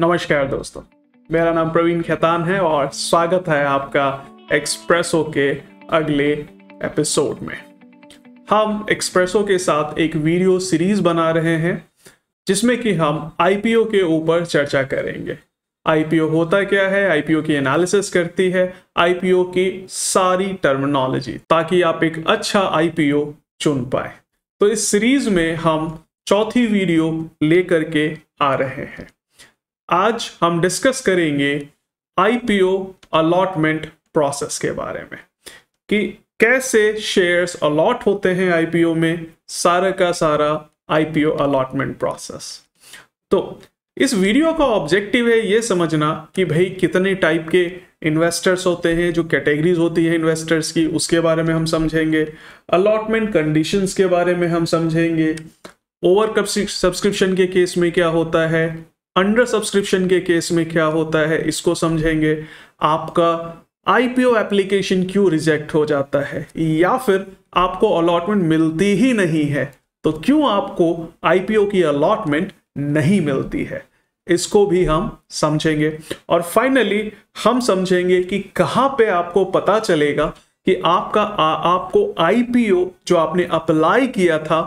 नमस्कार दोस्तों मेरा नाम प्रवीण खेतान है और स्वागत है आपका एक्सप्रेसो के अगले एपिसोड में हम एक्सप्रेसो के साथ एक वीडियो सीरीज बना रहे हैं जिसमें कि हम आईपीओ के ऊपर चर्चा करेंगे आईपीओ होता क्या है आईपीओ की एनालिसिस करती है आईपीओ की सारी टर्मिनोलॉजी ताकि आप एक अच्छा आईपीओ चुन पाए तो इस सीरीज में हम चौथी वीडियो लेकर के आ रहे हैं आज हम डिस्कस करेंगे आईपीओ अलॉटमेंट प्रोसेस के बारे में कि कैसे शेयर्स अलॉट होते हैं आईपीओ में सारा का सारा आईपीओ अलॉटमेंट प्रोसेस तो इस वीडियो का ऑब्जेक्टिव है ये समझना कि भाई कितने टाइप के इन्वेस्टर्स होते हैं जो कैटेगरीज होती है इन्वेस्टर्स की उसके बारे में हम समझेंगे अलॉटमेंट कंडीशंस के बारे में हम समझेंगे ओवर सब्सक्रिप्शन के केस में क्या होता है अंडर सब्सक्रिप्शन के केस में क्या होता है इसको समझेंगे आपका आईपीओ एप्लीकेशन क्यों रिजेक्ट हो जाता है या फिर आपको अलॉटमेंट मिलती ही नहीं है तो क्यों आपको आईपीओ की अलॉटमेंट नहीं मिलती है इसको भी हम समझेंगे और फाइनली हम समझेंगे कि कहाँ पे आपको पता चलेगा कि आपका आ, आपको आईपीओ जो आपने अप्लाई किया था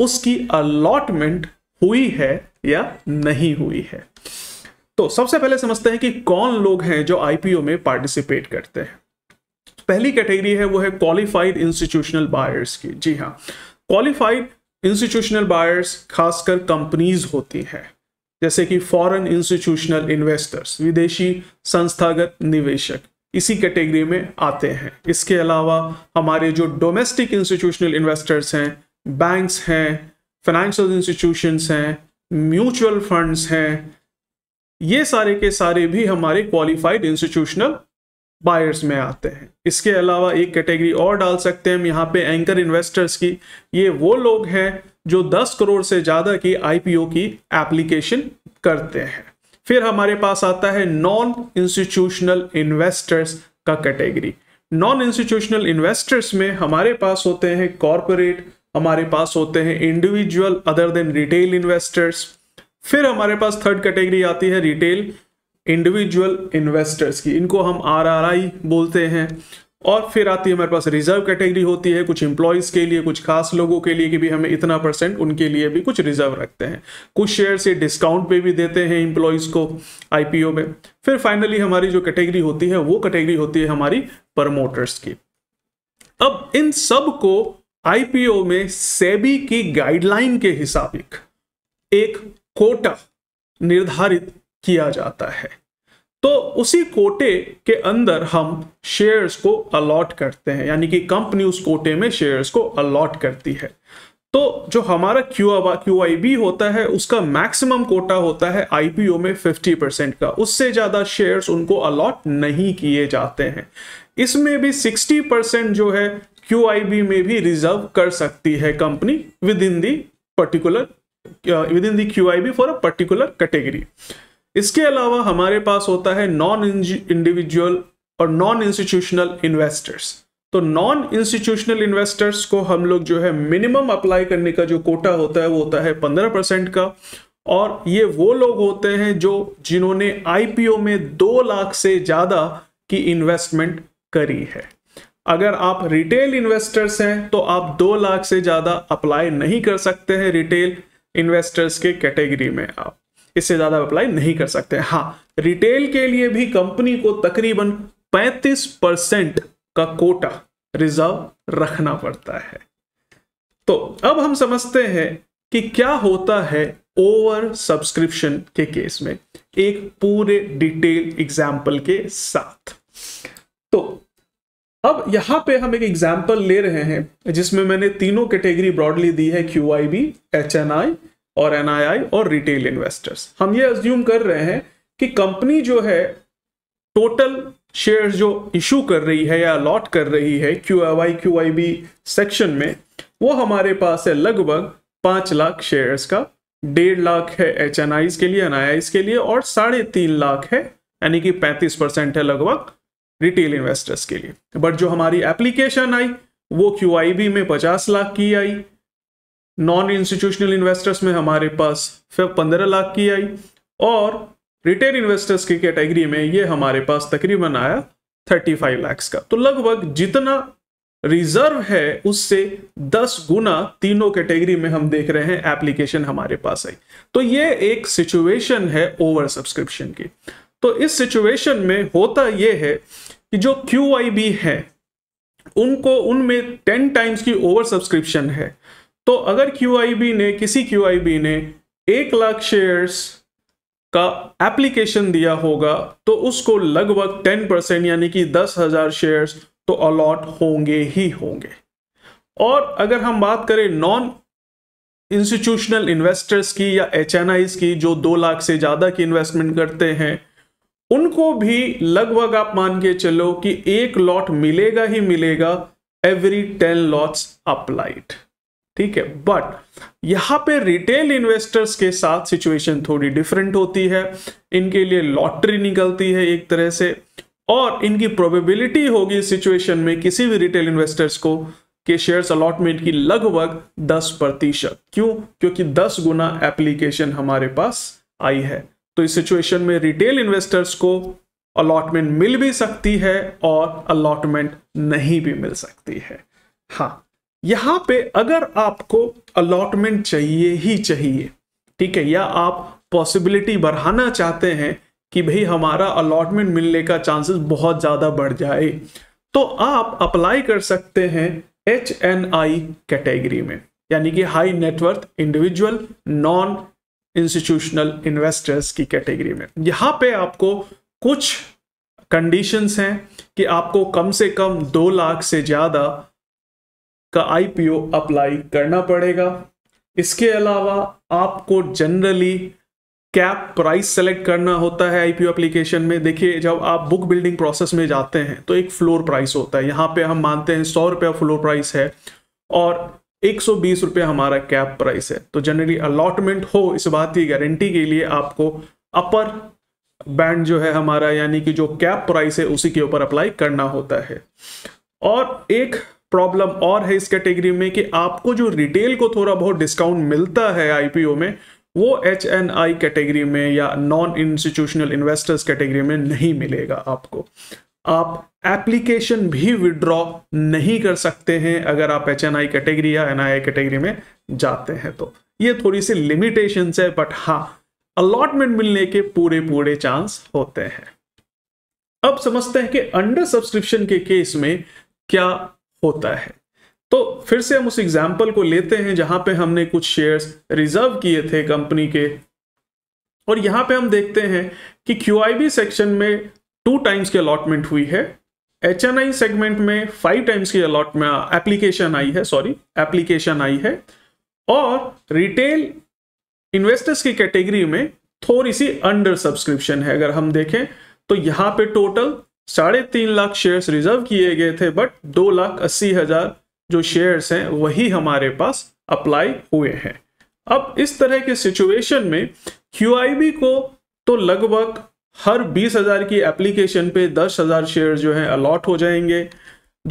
उसकी अलॉटमेंट हुई है या नहीं हुई है तो सबसे पहले समझते हैं कि कौन लोग हैं जो आईपीओ में पार्टिसिपेट करते हैं पहली कैटेगरी है वो है क्वालिफाइड इंस्टीट्यूशनल बायर्स की जी हाँ क्वालिफाइड इंस्टीट्यूशनल बायर्स खासकर कंपनीज होती हैं जैसे कि फॉरेन इंस्टीट्यूशनल इन्वेस्टर्स विदेशी संस्थागत निवेशक इसी कैटेगरी में आते हैं इसके अलावा हमारे जो डोमेस्टिक इंस्टीट्यूशनल इन्वेस्टर्स हैं बैंक्स हैं फाइनेंशियल इंस्टीट्यूशंस हैं म्यूचुअल फंड्स हैं ये सारे के सारे भी हमारे क्वालिफाइड इंस्टीट्यूशनल बायर्स में आते हैं इसके अलावा एक कैटेगरी और डाल सकते हैं हम यहाँ पे एंकर इन्वेस्टर्स की ये वो लोग हैं जो 10 करोड़ से ज़्यादा की आईपीओ की एप्लीकेशन करते हैं फिर हमारे पास आता है नॉन इंस्टीट्यूशनल इन्वेस्टर्स का कैटेगरी नॉन इंस्टीट्यूशनल इन्वेस्टर्स में हमारे पास होते हैं कॉरपोरेट हमारे पास होते हैं individual other than retail investors फिर हमारे पास थर्ड कैटेगरी आती है रिटेल इंडिविजुअल इन्वेस्टर्स की इनको हम आरआरआई बोलते हैं और फिर आती है हमारे पास रिजर्व कैटेगरी होती है कुछ इंप्लॉयज़ के लिए कुछ खास लोगों के लिए कि भी हमें इतना परसेंट उनके लिए भी कुछ रिजर्व रखते हैं कुछ शेयर से डिस्काउंट पे भी देते हैं इंप्लॉयज़ को आईपीओ में फिर फाइनली हमारी जो कैटेगरी होती है वो कैटेगरी होती है हमारी प्रमोटर्स की अब इन सब को आईपीओ में सेबी की गाइडलाइन के हिसाबिक एक कोटा निर्धारित किया जाता है तो उसी कोटे के अंदर हम शेयर्स को अलॉट करते हैं यानी कि कंपनी उस कोटे में शेयर्स को अलॉट करती है तो जो हमारा क्यू आई होता है उसका मैक्सिमम कोटा होता है आईपीओ में 50 परसेंट का उससे ज़्यादा शेयर्स उनको अलॉट नहीं किए जाते हैं इसमें भी 60 परसेंट जो है क्यू में भी रिजर्व कर सकती है company within the particular within the Q I B for a particular category इसके अलावा हमारे पास होता है नॉन इंडिविजुअल और नॉन इंस्टीट्यूशनल इन्वेस्टर्स तो नॉन इंस्टीट्यूशनल इन्वेस्टर्स को हम लोग जो है मिनिमम अप्लाई करने का जो कोटा होता है वो होता है पंद्रह परसेंट का और ये वो लोग होते हैं जो जिन्होंने आईपीओ में दो लाख से ज्यादा की इन्वेस्टमेंट करी है अगर आप रिटेल इन्वेस्टर्स हैं तो आप दो लाख से ज़्यादा अप्लाई नहीं कर सकते हैं रिटेल इन्वेस्टर्स के कैटेगरी में आप इससे ज़्यादा अप्लाई नहीं कर सकते हैं हाँ रिटेल के लिए भी कंपनी को तकरीबन 35 परसेंट का कोटा रिजर्व रखना पड़ता है तो अब हम समझते हैं कि क्या होता है ओवर सब्सक्रिप्शन के केस में एक पूरे डिटेल एग्जाम्पल के साथ अब यहां पे हम एक एग्जाम्पल ले रहे हैं जिसमें मैंने तीनों कैटेगरी ब्रॉडली दी है Q I B H N I और एन आई आई और रिटेल इन्वेस्टर्स हम ये अज्यूम कर रहे हैं कि कंपनी जो है टोटल शेयर जो इशू कर रही है या अलॉट कर रही है Q I Y Q I B section में वो हमारे पास है लगभग पाँच लाख शेयर्स का डेढ़ लाख है एच एन आईज के लिए एन आई आईज के लिए और साढ़े तीन लाख है यानी कि पैंतीस परसेंट है लगभग रिटेल इन्वेस्टर्स के लिए बट जो हमारी एप्लीकेशन आई वो क्यू में पचास लाख की आई नॉन इंस्टीट्यूशनल इन्वेस्टर्स में हमारे पास फिर पंद्रह लाख की आई और रिटेल इन्वेस्टर्स की कैटेगरी में ये हमारे पास तकरीबन आया थर्टी फाइव लैक्स का तो लगभग जितना रिजर्व है उससे दस गुना तीनों कैटेगरी में हम देख रहे हैं एप्लीकेशन हमारे पास आई तो ये एक सिचुएशन है ओवर सब्सक्रिप्शन की तो इस सिचुएशन में होता यह है कि जो क्यू आई बी है उनको उनमें टेन टाइम्स की ओवर सब्सक्रिप्शन है तो अगर क्यू आई बी ने किसी क्यू आई बी ने एक लाख शेयर्स का एप्लीकेशन दिया होगा तो उसको लगभग टेन परसेंट यानी कि दस हजार शेयर्स तो अलॉट होंगे ही होंगे और अगर हम बात करें नॉन इंस्टीट्यूशनल इन्वेस्टर्स की या एच की जो दो लाख से ज़्यादा की इन्वेस्टमेंट करते हैं उनको भी लगभग आप मान के चलो कि एक लॉट मिलेगा ही मिलेगा एवरी टेन लॉट्स अप्लाइड ठीक है बट यहां पे रिटेल इन्वेस्टर्स के साथ सिचुएशन थोड़ी डिफरेंट होती है इनके लिए लॉटरी निकलती है एक तरह से और इनकी प्रोबेबिलिटी होगी सिचुएशन में किसी भी रिटेल इन्वेस्टर्स को के शेयर्स अलॉटमेंट की लगभग 10 प्रतिशत क्यों क्योंकि 10 गुना एप्लीकेशन हमारे पास आई है तो इस सिचुएशन में रिटेल इन्वेस्टर्स को अलॉटमेंट मिल भी सकती है और अलॉटमेंट नहीं भी मिल सकती है हाँ यहां पे अगर आपको अलॉटमेंट चाहिए ही चाहिए ठीक है या आप पॉसिबिलिटी बढ़ाना चाहते हैं कि भाई हमारा अलॉटमेंट मिलने का चांसेस बहुत ज़्यादा बढ़ जाए तो आप अप्लाई कर सकते हैं एच एन आई कैटेगरी में यानी कि high net worth individual non institutional investors की कैटेगरी में यहाँ पे आपको कुछ कंडीशंस हैं कि आपको कम से कम दो लाख से ज़्यादा का आईपीओ अप्लाई करना पड़ेगा इसके अलावा आपको जनरली कैप प्राइस सेलेक्ट करना होता है आईपीओ एप्लीकेशन में देखिए जब आप बुक बिल्डिंग प्रोसेस में जाते हैं तो एक फ्लोर प्राइस होता है यहाँ पे हम मानते हैं सौ रुपया फ्लोर प्राइस है और एक सौ हमारा कैप प्राइस है तो जनरली अलॉटमेंट हो इस बात की गारंटी के लिए आपको अपर बैंड जो है हमारा यानी कि जो कैप प्राइस है उसी के ऊपर अप्लाई करना होता है और एक प्रॉब्लम और है इस कैटेगरी में कि आपको जो रिटेल को थोड़ा बहुत डिस्काउंट मिलता है आईपीओ में वो एच एन आई कैटेगरी में या नॉन इंस्टीट्यूशनल इन्वेस्टर्स कैटेगरी में नहीं मिलेगा आपको आप एप्लीकेशन भी विड्रॉ नहीं कर सकते हैं अगर आप एच एन आई कैटेगरी या एन आई आई कैटेगरी में जाते हैं तो ये थोड़ी सी लिमिटेशन है बट हाँ अलॉटमेंट मिलने के पूरे पूरे चांस होते हैं अब समझते हैं कि अंडर सब्सक्रिप्शन के केस में क्या होता है तो फिर से हम उस एग्जाम्पल को लेते हैं जहां पे हमने कुछ शेयर्स रिजर्व किए थे कंपनी के और यहां पे हम देखते हैं कि क्यू सेक्शन में टू टाइम्स की अलॉटमेंट हुई है एच एन आई सेगमेंट में फाइव टाइम्स की अलॉटमेंट एप्लीकेशन आई है सॉरी एप्लीकेशन आई है और रिटेल इन्वेस्टर्स की कैटेगरी में थोड़ी सी अंडर सब्सक्रिप्शन है अगर हम देखें तो यहाँ पे टोटल साढ़े तीन लाख शेयर्स रिजर्व किए गए थे बट दो लाख अस्सी हजार जो शेयर्स हैं वही हमारे पास अप्लाई हुए हैं अब इस तरह के सिचुएशन में क्यू को तो लगभग हर बीस हज़ार की एप्लीकेशन पे दस हज़ार शेयर जो है अलॉट हो जाएंगे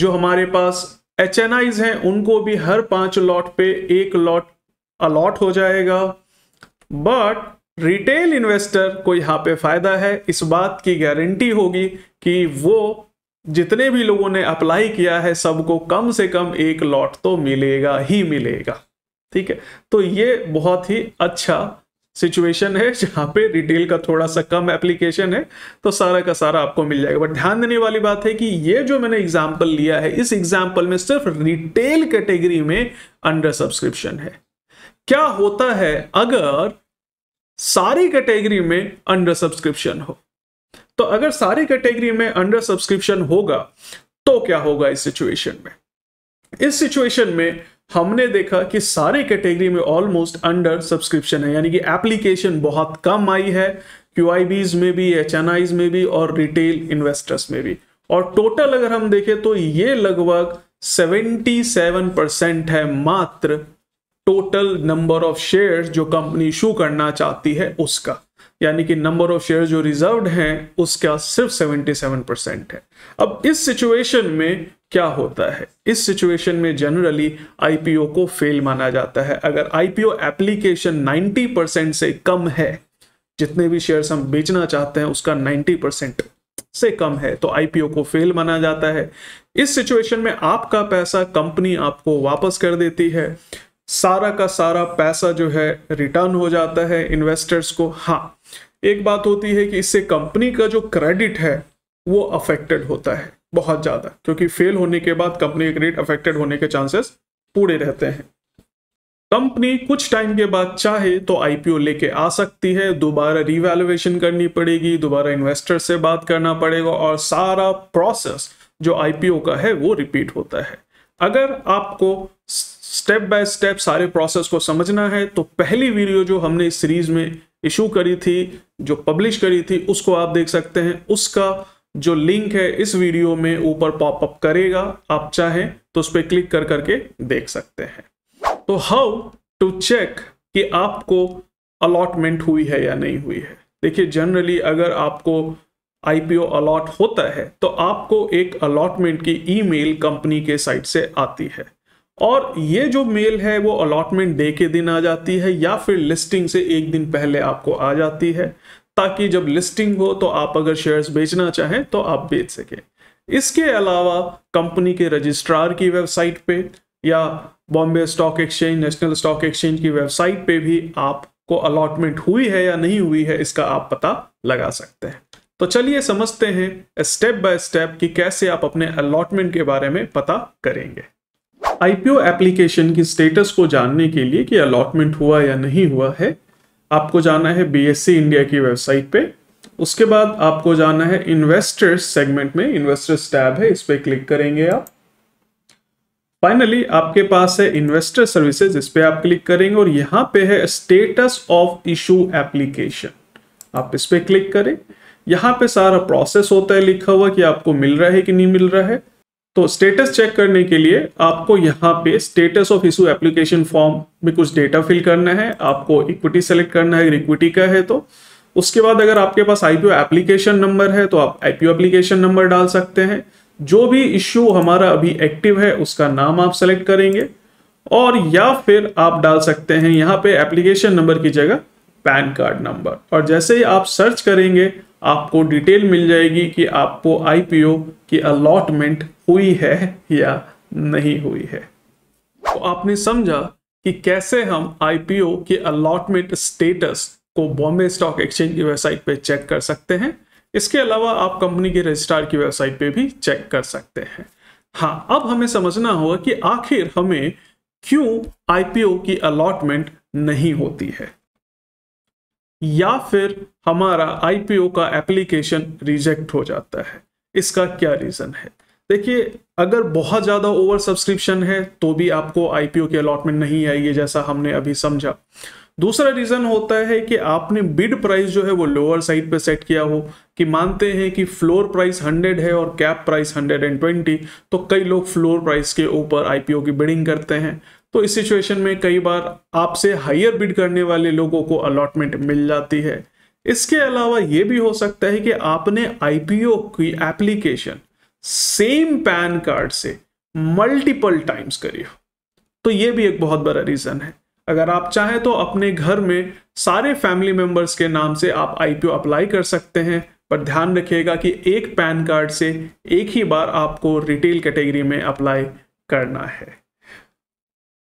जो हमारे पास एच एन आईज हैं उनको भी हर पांच लॉट पे एक लॉट अलॉट हो जाएगा बट रिटेल इन्वेस्टर को यहाँ पे फायदा है इस बात की गारंटी होगी कि वो जितने भी लोगों ने अप्लाई किया है सबको कम से कम एक लॉट तो मिलेगा ही मिलेगा ठीक है तो ये बहुत ही अच्छा सिचुएशन है जहाँ पे रिटेल का थोड़ा सा कम एप्लीकेशन है तो सारा का सारा आपको मिल जाएगा बट ध्यान देने वाली बात है कि ये जो मैंने एग्जाम्पल लिया है इस एग्जाम्पल में सिर्फ रिटेल कैटेगरी में अंडर सब्सक्रिप्शन है क्या होता है अगर सारी कैटेगरी में अंडर सब्सक्रिप्शन हो तो अगर सारी कैटेगरी में अंडर सब्सक्रिप्शन होगा तो क्या होगा इस सिचुएशन में इस सिचुएशन में हमने देखा कि सारे कैटेगरी में ऑलमोस्ट अंडर सब्सक्रिप्शन है यानी कि एप्लीकेशन बहुत कम आई है क्यू में भी एच में भी और रिटेल इन्वेस्टर्स में भी और टोटल अगर हम देखें तो ये लगभग 77 परसेंट है मात्र टोटल नंबर ऑफ शेयर्स जो कंपनी इशू करना चाहती है उसका यानी कि नंबर ऑफ शेयर जो रिजर्व्ड हैं उसका सिर्फ 77 परसेंट है अब इस सिचुएशन में क्या होता है इस सिचुएशन में जनरली आईपीओ को फेल माना जाता है अगर आईपीओ एप्लीकेशन 90 परसेंट से कम है जितने भी शेयर्स हम बेचना चाहते हैं उसका 90 परसेंट से कम है तो आईपीओ को फेल माना जाता है इस सिचुएशन में आपका पैसा कंपनी आपको वापस कर देती है सारा का सारा पैसा जो है रिटर्न हो जाता है इन्वेस्टर्स को हाँ एक बात होती है कि इससे कंपनी का जो क्रेडिट है वो अफेक्टेड होता है बहुत ज़्यादा क्योंकि फेल होने के बाद कंपनी के क्रेडिट अफेक्टेड होने के चांसेस पूरे रहते हैं कंपनी कुछ टाइम के बाद चाहे तो आईपीओ लेके आ सकती है दोबारा रिवेल्युएशन करनी पड़ेगी दोबारा इन्वेस्टर से बात करना पड़ेगा और सारा प्रोसेस जो आईपीओ का है वो रिपीट होता है अगर आपको स्टेप बाय स्टेप सारे प्रोसेस को समझना है तो पहली वीडियो जो हमने इस सीरीज में इशू करी थी जो पब्लिश करी थी उसको आप देख सकते हैं उसका जो लिंक है इस वीडियो में ऊपर पॉपअप करेगा आप चाहें तो उस पर क्लिक कर करके देख सकते हैं तो हाउ टू चेक कि आपको अलॉटमेंट हुई है या नहीं हुई है देखिए जनरली अगर आपको आईपीओ अलॉट होता है तो आपको एक अलॉटमेंट की ईमेल कंपनी के साइट से आती है और ये जो मेल है वो अलॉटमेंट डे के दिन आ जाती है या फिर लिस्टिंग से एक दिन पहले आपको आ जाती है ताकि जब लिस्टिंग हो तो आप अगर शेयर्स बेचना चाहें तो आप बेच सकें इसके अलावा कंपनी के रजिस्ट्रार की वेबसाइट पे या Bombay stock exchange national stock exchange की वेबसाइट पे भी आपको अलॉटमेंट हुई है या नहीं हुई है इसका आप पता लगा सकते हैं तो चलिए समझते हैं स्टेप बाय स्टेप कि कैसे आप अपने अलॉटमेंट के बारे में पता करेंगे आईपीओ एप्लीकेशन की स्टेटस को जानने के लिए कि अलॉटमेंट हुआ या नहीं हुआ है आपको जाना है बीएससी इंडिया की वेबसाइट पे उसके बाद आपको जाना है इन्वेस्टर्स सेगमेंट में इन्वेस्टर्स टैब है इस पर क्लिक करेंगे आप फाइनली आपके पास है इन्वेस्टर सर्विसेज इस पर आप क्लिक करेंगे और यहाँ पे है स्टेटस ऑफ इशू एप्लीकेशन आप इस पर क्लिक करें यहाँ पे सारा प्रोसेस होता है लिखा हुआ कि आपको मिल रहा है कि नहीं मिल रहा है तो स्टेटस चेक करने के लिए आपको यहाँ पे status of issue application form में कुछ डेटा फिल करना है आपको इक्विटी सेलेक्ट करना है अगर इक्विटी का है तो उसके बाद अगर आपके पास आईपीओ एप्लीकेशन नंबर है तो आप आईपीओ एप्लीकेशन नंबर डाल सकते हैं जो भी इश्यू हमारा अभी एक्टिव है उसका नाम आप सेलेक्ट करेंगे और या फिर आप डाल सकते हैं यहाँ पे एप्लीकेशन नंबर की जगह पैन कार्ड नंबर और जैसे ही आप सर्च करेंगे आपको डिटेल मिल जाएगी कि आपको आईपीओ की अलॉटमेंट हुई है या नहीं हुई है तो आपने समझा कि कैसे हम आईपीओ की अलॉटमेंट स्टेटस को बॉम्बे स्टॉक एक्सचेंज की वेबसाइट पर चेक कर सकते हैं इसके अलावा आप कंपनी के रजिस्ट्रार की वेबसाइट पे भी चेक कर सकते हैं हाँ अब हमें समझना होगा कि आखिर हमें क्यों आईपीओ की अलॉटमेंट नहीं होती है या फिर हमारा आईपीओ का एप्लीकेशन रिजेक्ट हो जाता है इसका क्या रीज़न है देखिए अगर बहुत ज़्यादा ओवर सब्सक्रिप्शन है तो भी आपको आईपीओ की अलॉटमेंट नहीं आएगी जैसा हमने अभी समझा दूसरा रीज़न होता है कि आपने बिड प्राइस जो है वो लोअर साइड पे सेट किया हो कि मानते हैं कि फ्लोर प्राइस 100 है और कैप प्राइस 120 तो कई लोग फ्लोर प्राइस के ऊपर आईपीओ की बिडिंग करते हैं तो इस सिचुएशन में कई बार आपसे हायर बिड करने वाले लोगों को अलॉटमेंट मिल जाती है इसके अलावा ये भी हो सकता है कि आपने आईपीओ की एप्लीकेशन सेम पैन कार्ड से मल्टीपल टाइम्स करी हो तो ये भी एक बहुत बड़ा रीज़न है अगर आप चाहें तो अपने घर में सारे फैमिली मेंबर्स के नाम से आप आईपीओ अप्लाई कर सकते हैं पर ध्यान रखिएगा कि एक पैन कार्ड से एक ही बार आपको रिटेल कैटेगरी में अप्लाई करना है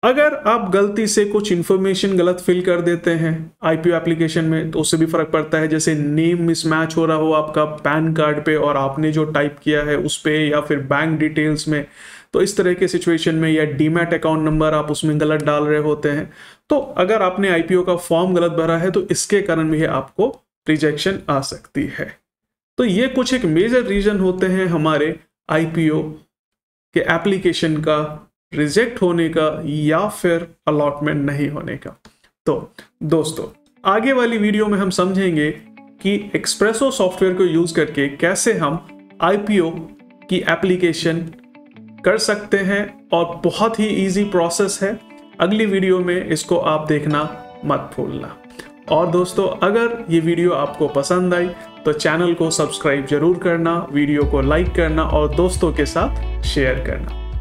अगर आप गलती से कुछ इन्फॉर्मेशन गलत फिल कर देते हैं आईपीओ एप्लीकेशन में तो उससे भी फर्क पड़ता है जैसे नेम मिसमैच हो रहा हो आपका पैन कार्ड पे और आपने जो टाइप किया है उस पर या फिर बैंक डिटेल्स में तो इस तरह के सिचुएशन में या डीमैट अकाउंट नंबर आप उसमें गलत डाल रहे होते हैं तो अगर आपने आईपीओ का फॉर्म गलत भरा है तो इसके कारण भी आपको रिजेक्शन आ सकती है तो ये कुछ एक मेजर रीजन होते हैं हमारे आईपीओ के एप्लीकेशन का रिजेक्ट होने का या फिर अलॉटमेंट नहीं होने का तो दोस्तों आगे वाली वीडियो में हम समझेंगे कि एक्सप्रेसो सॉफ्टवेयर को यूज करके कैसे हम आईपीओ की एप्लीकेशन कर सकते हैं और बहुत ही इजी प्रोसेस है अगली वीडियो में इसको आप देखना मत भूलना और दोस्तों अगर ये वीडियो आपको पसंद आई तो चैनल को सब्सक्राइब जरूर करना वीडियो को लाइक करना और दोस्तों के साथ शेयर करना